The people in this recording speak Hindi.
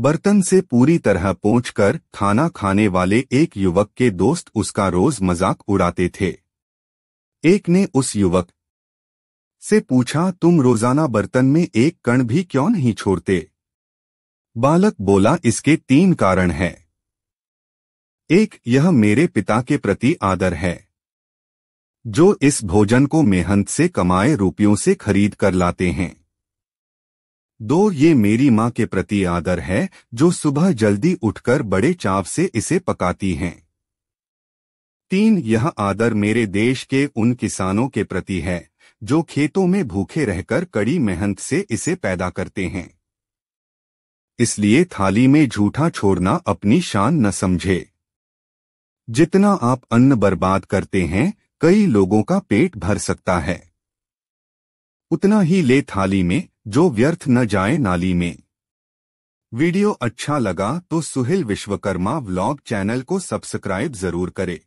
बर्तन से पूरी तरह पहुंचकर खाना खाने वाले एक युवक के दोस्त उसका रोज मजाक उड़ाते थे एक ने उस युवक से पूछा तुम रोजाना बर्तन में एक कण भी क्यों नहीं छोड़ते बालक बोला इसके तीन कारण हैं एक यह मेरे पिता के प्रति आदर है जो इस भोजन को मेहनत से कमाए रुपयों से खरीद कर लाते हैं दो ये मेरी माँ के प्रति आदर है जो सुबह जल्दी उठकर बड़े चाव से इसे पकाती हैं तीन यह आदर मेरे देश के उन किसानों के प्रति है जो खेतों में भूखे रहकर कड़ी मेहनत से इसे पैदा करते हैं इसलिए थाली में झूठा छोड़ना अपनी शान न समझे जितना आप अन्न बर्बाद करते हैं कई लोगों का पेट भर सकता है उतना ही ले थाली में जो व्यर्थ न जाए नाली में वीडियो अच्छा लगा तो सुहिल विश्वकर्मा व्लॉग चैनल को सब्सक्राइब जरूर करें